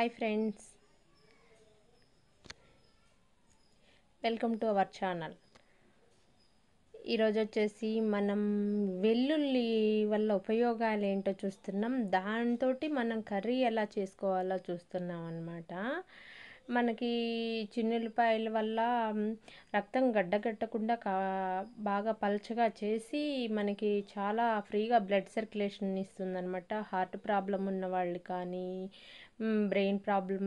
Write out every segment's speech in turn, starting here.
hi friends welcome to our channel ఈరోజు వచ్చేసి మనం వెల్లుల్లి వల్ల ఉపయోగాలు ఏంటో చూస్తున్నాం దాంతో మనం కర్రీ ఎలా చేసుకోవాలో చూస్తున్నాం అనమాట మనకి చిన్నుల్లిపాయల వల్ల రక్తం గడ్డకట్టకుండా కా బాగా పలచగా చేసి మనకి చాలా ఫ్రీగా బ్లడ్ సర్క్యులేషన్ అనమాట హార్ట్ ప్రాబ్లం ఉన్న వాళ్ళు కానీ బ్రెయిన్ ప్రాబ్లం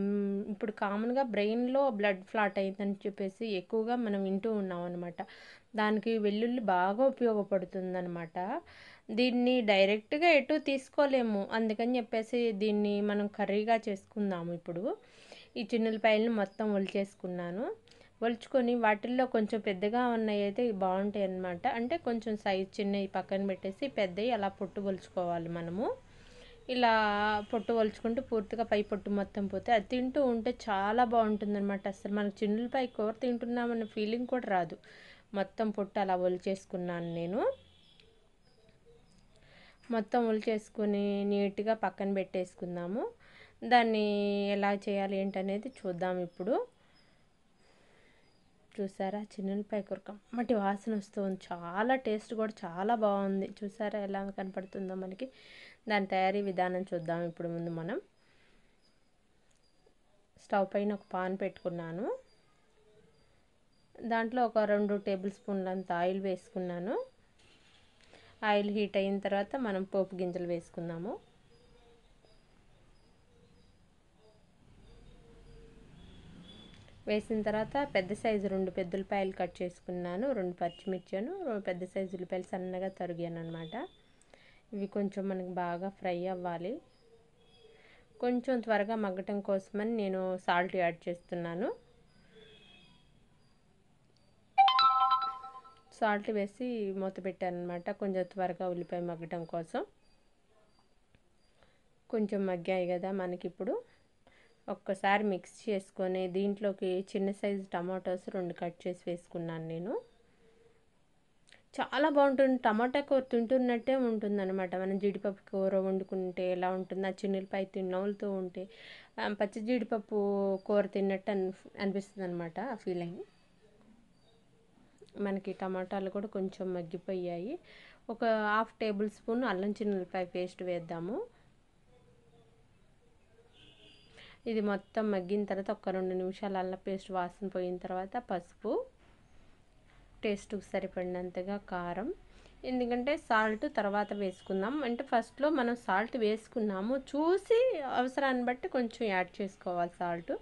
ఇప్పుడు కామన్గా బ్రెయిన్లో బ్లడ్ ఫ్లాట్ అయిందని చెప్పేసి ఎక్కువగా మనం వింటూ ఉన్నాం అనమాట దానికి వెల్లుల్లి బాగా ఉపయోగపడుతుందనమాట దీన్ని డైరెక్ట్గా ఎటు తీసుకోలేము అందుకని చెప్పేసి దీన్ని మనం కర్రీగా చేసుకుందాము ఇప్పుడు ఈ చిన్నపాయలను మొత్తం ఒలిచేసుకున్నాను ఒలుచుకొని వాటిల్లో కొంచెం పెద్దగా ఉన్నాయి అయితే బాగుంటాయి అన్నమాట అంటే కొంచెం సైజ్ చిన్నవి పక్కన పెట్టేసి పెద్దవి అలా పొట్టు ఒలుచుకోవాలి మనము ఇలా పొట్టు ఒలుచుకుంటూ పూర్తిగా పై పొట్టు మొత్తం పోతే అది తింటూ ఉంటే చాలా బాగుంటుంది అనమాట అసలు మనకు చిన్నపాయ కూర తింటున్నామన్న ఫీలింగ్ కూడా రాదు మొత్తం పొట్టు అలా ఒలిచేసుకున్నాను నేను మొత్తం ఒలిచేసుకుని నీట్గా పక్కన పెట్టేసుకుందాము దాన్ని ఎలా చేయాలి ఏంటనేది చూద్దాం ఇప్పుడు చూసారా చిన్నపాయ కూర మట్టి వాసన వస్తుంది చాలా టేస్ట్ కూడా చాలా బాగుంది చూసారా ఎలా కనపడుతుందో మనకి దాని తయారీ విధానం చూద్దాం ఇప్పుడు ముందు మనం స్టవ్ పైన ఒక పాన్ పెట్టుకున్నాను దాంట్లో ఒక రెండు టేబుల్ స్పూన్లు అంత ఆయిల్ వేసుకున్నాను ఆయిల్ హీట్ అయిన తర్వాత మనం పోపు గింజలు వేసుకున్నాము వేసిన తర్వాత పెద్ద సైజు రెండు పెద్ద ఉల్లిపాయలు కట్ చేసుకున్నాను రెండు పచ్చిమిర్చాను పెద్ద సైజు ఉల్లిపాయలు సన్నగా తరిగాను అనమాట ఇవి కొంచెం మనకు బాగా ఫ్రై అవ్వాలి కొంచెం త్వరగా మగ్గటం కోసమని నేను సాల్ట్ యాడ్ చేస్తున్నాను సాల్ట్ వేసి మూత పెట్టాను అనమాట కొంచెం త్వరగా ఉల్లిపాయ మగ్గటం కోసం కొంచెం మగ్గాయి కదా మనకిప్పుడు ఒక్కసారి మిక్స్ చేసుకొని దీంట్లోకి చిన్న సైజు టమాటోస్ రెండు కట్ చేసి వేసుకున్నాను నేను చాలా బాగుంటుంది టమాటా కూర తింటున్నట్టే ఉంటుందన్నమాట మనం జీడిపప్పు కూర వండుకుంటే ఎలా ఉంటుంది ఆ చిన్నపై తిన్నవులతో ఉంటే పచ్చి జీడిపప్పు కూర తిన్నట్టు అని అనిపిస్తుంది అనమాట ఆ ఫీలింగ్ మనకి టమాటాలు కూడా కొంచెం మగ్గిపోయాయి ఒక హాఫ్ టేబుల్ స్పూన్ అల్లం చిన్నపాయ పేస్ట్ వేద్దాము ఇది మొత్తం మగ్గిన తర్వాత ఒక రెండు నిమిషాలు అల్ల పేస్ట్ వాసన పోయిన తర్వాత పసుపు టేస్ట్కి సరిపడినంతగా కారం ఎందుకంటే సాల్ట్ తర్వాత వేసుకుందాం అంటే ఫస్ట్లో మనం సాల్ట్ వేసుకున్నాము చూసి అవసరాన్ని బట్టి కొంచెం యాడ్ చేసుకోవాలి సాల్ట్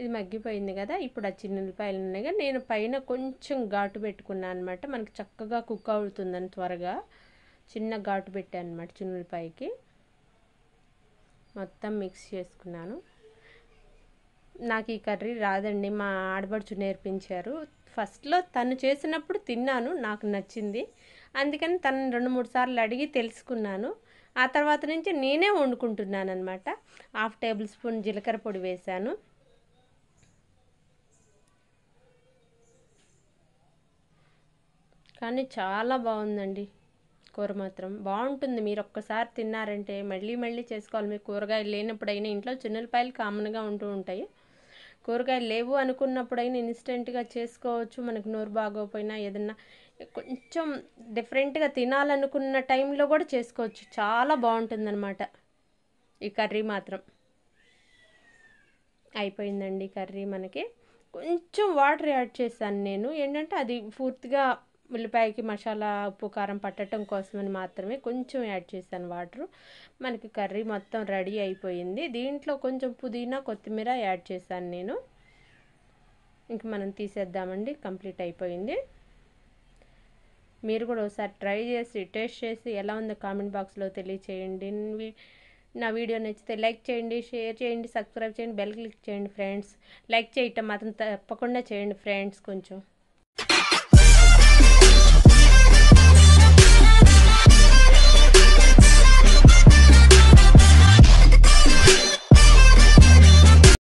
ఇది మగ్గిపోయింది కదా ఇప్పుడు ఆ ఉల్లిపాయలు ఉన్నాయి నేను పైన కొంచెం ఘాటు పెట్టుకున్నాను అనమాట మనకి చక్కగా కుక్ అవుతుందని త్వరగా చిన్న ఘాటు పెట్టాను అనమాట ఉల్లిపాయకి మొత్తం మిక్స్ చేసుకున్నాను నాకు ఈ కర్రీ రాదండి మా ఆడబడుచు నేర్పించారు ఫస్ట్లో తను చేసినప్పుడు తిన్నాను నాకు నచ్చింది అందుకని తను రెండు మూడు సార్లు అడిగి తెలుసుకున్నాను ఆ తర్వాత నుంచి నేనే వండుకుంటున్నాను అనమాట హాఫ్ టేబుల్ స్పూన్ జీలకర్ర పొడి వేశాను కానీ చాలా బాగుందండి కూర మాత్రం బాగుంటుంది మీరు ఒక్కసారి తిన్నారంటే మళ్ళీ మళ్ళీ చేసుకోవాలి మీకు కూరగాయలు లేనప్పుడైనా ఇంట్లో చిన్నపాయలు కామన్గా ఉంటూ ఉంటాయి కూరగాయలు లేవు అనుకున్నప్పుడైనా ఇన్స్టెంట్గా చేసుకోవచ్చు మనకు నోరు బాగోపోయినా ఏదన్నా కొంచెం డిఫరెంట్గా తినాలనుకున్న టైంలో కూడా చేసుకోవచ్చు చాలా అనమాట ఈ కర్రీ మాత్రం అయిపోయిందండి కర్రీ మనకి కొంచెం వాటర్ యాడ్ చేశాను నేను ఏంటంటే అది పూర్తిగా ఉల్లిపాయకి మసాలా ఉప్పు కారం పట్టడం కోసమని మాత్రమే కొంచెం యాడ్ చేశాను వాటర్ మనకి కర్రీ మొత్తం రెడీ అయిపోయింది దీంట్లో కొంచెం పుదీనా కొత్తిమీర యాడ్ చేశాను నేను ఇంక మనం తీసేద్దామండి కంప్లీట్ అయిపోయింది మీరు కూడా ఒకసారి ట్రై చేసి టేస్ట్ చేసి ఎలా ఉందో కామెంట్ బాక్స్లో తెలియచేయండి నా వీడియో నచ్చితే లైక్ చేయండి షేర్ చేయండి సబ్స్క్రైబ్ చేయండి బెల్ క్లిక్ చేయండి ఫ్రెండ్స్ లైక్ చేయటం మాత్రం తప్పకుండా చేయండి ఫ్రెండ్స్ కొంచెం